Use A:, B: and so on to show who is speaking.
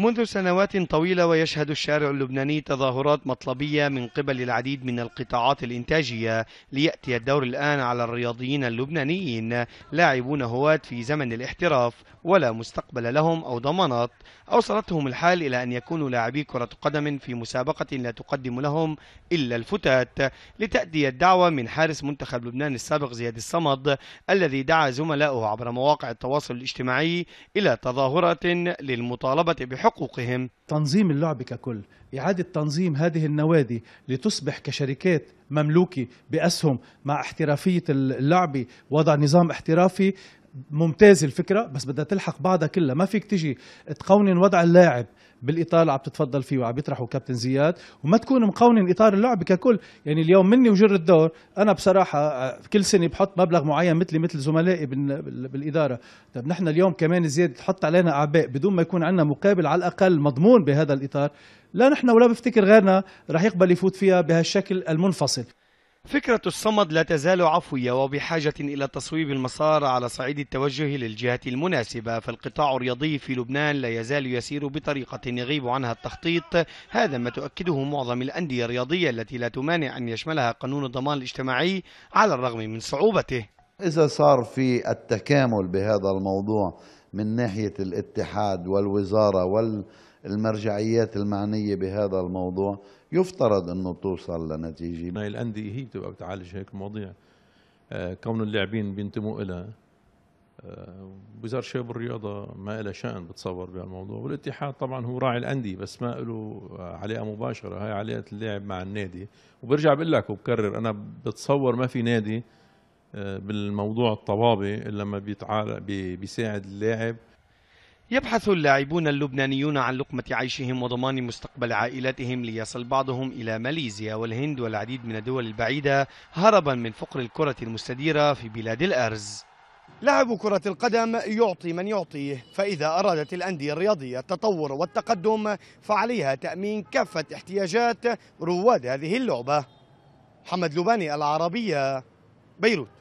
A: منذ سنوات طويلة ويشهد الشارع اللبناني تظاهرات مطلبية من قبل العديد من القطاعات الإنتاجية ليأتي الدور الآن على الرياضيين اللبنانيين لاعبون هواة في زمن الاحتراف ولا مستقبل لهم أو ضمانات أوصلتهم الحال إلى أن يكونوا لاعبي كرة قدم في مسابقة لا تقدم لهم إلا الفتات لتأدي الدعوة من حارس منتخب لبنان السابق زياد الصمد الذي دعا زملائه عبر مواقع التواصل الاجتماعي إلى تظاهرة للمطالبة بحق حقوقهم
B: تنظيم اللعب ككل إعادة تنظيم هذه النوادي لتصبح كشركات مملوكة بأسهم مع احترافية اللعبة وضع نظام احترافي ممتاز الفكرة بس بدها تلحق بعضها كلها ما فيك تجي تقونن وضع اللاعب بالاطار اللي عم تتفضل فيه وعم يطرحه كابتن زياد وما تكون مقونن اطار اللعبه ككل يعني اليوم مني وجر الدور انا بصراحه آه، كل سنه بحط مبلغ معين مثلي مثل زملائي بالاداره طب نحن اليوم كمان زياد تحط علينا اعباء بدون ما يكون عندنا مقابل على الاقل مضمون بهذا الاطار لا نحن ولا بفتكر غيرنا رح يقبل يفوت فيها بهالشكل المنفصل
A: فكرة الصمد لا تزال عفوية وبحاجة إلى تصويب المسار على صعيد التوجه للجهة المناسبة فالقطاع الرياضي في لبنان لا يزال يسير بطريقة يغيب عنها التخطيط هذا ما تؤكده معظم الأندية الرياضية التي لا تمانع أن يشملها قانون الضمان الاجتماعي على الرغم من صعوبته
C: إذا صار في التكامل بهذا الموضوع من ناحية الاتحاد والوزارة وال المرجعيات المعنية بهذا الموضوع يفترض أنه توصل لنتيجة ما هي الأندية هي بتبقى بتعالج هيك مواضيع آه، كون اللاعبين بينتموا آه، إلها وزارة شباب الرياضة ما لها شأن بتصور بهالموضوع والاتحاد طبعا هو راعي الأندية بس ما له علاقة مباشرة هاي علاقة اللاعب مع النادي وبرجع بقول لك وبكرر أنا بتصور ما في نادي آه، بالموضوع الطبابي ما بيتعال بيساعد اللاعب
A: يبحث اللاعبون اللبنانيون عن لقمة عيشهم وضمان مستقبل عائلاتهم ليصل بعضهم إلى ماليزيا والهند والعديد من الدول البعيدة هربا من فقر الكرة المستديرة في بلاد الأرز لعب كرة القدم يعطي من يعطيه فإذا أرادت الأندية الرياضية التطور والتقدم فعليها تأمين كافة احتياجات رواد هذه اللعبة محمد لباني العربية بيروت